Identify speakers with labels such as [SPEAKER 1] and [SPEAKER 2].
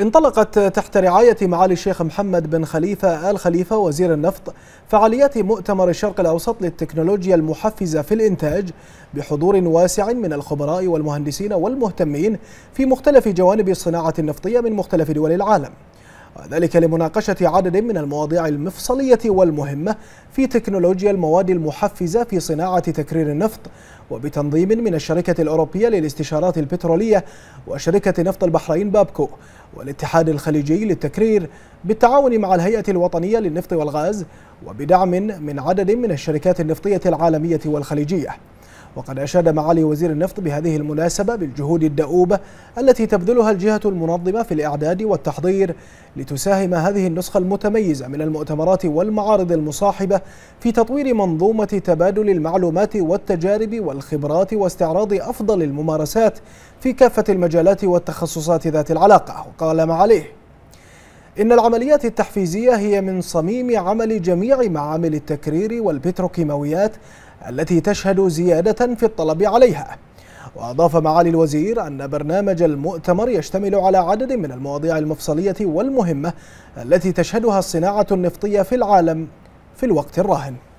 [SPEAKER 1] انطلقت تحت رعاية معالي الشيخ محمد بن خليفة آل خليفة وزير النفط فعاليات مؤتمر الشرق الأوسط للتكنولوجيا المحفزة في الإنتاج بحضور واسع من الخبراء والمهندسين والمهتمين في مختلف جوانب الصناعة النفطية من مختلف دول العالم وذلك لمناقشة عدد من المواضيع المفصلية والمهمة في تكنولوجيا المواد المحفزة في صناعة تكرير النفط وبتنظيم من الشركة الأوروبية للاستشارات البترولية وشركة نفط البحرين بابكو والاتحاد الخليجي للتكرير بالتعاون مع الهيئة الوطنية للنفط والغاز وبدعم من عدد من الشركات النفطية العالمية والخليجية وقد أشاد معالي وزير النفط بهذه المناسبة بالجهود الدؤوبة التي تبذلها الجهة المنظمة في الإعداد والتحضير لتساهم هذه النسخة المتميزة من المؤتمرات والمعارض المصاحبة في تطوير منظومة تبادل المعلومات والتجارب والخبرات واستعراض أفضل الممارسات في كافة المجالات والتخصصات ذات العلاقة وقال معاليه إن العمليات التحفيزية هي من صميم عمل جميع معامل التكرير والبتروكيماويات التي تشهد زيادة في الطلب عليها وأضاف معالي الوزير أن برنامج المؤتمر يشتمل على عدد من المواضيع المفصلية والمهمة التي تشهدها الصناعة النفطية في العالم في الوقت الراهن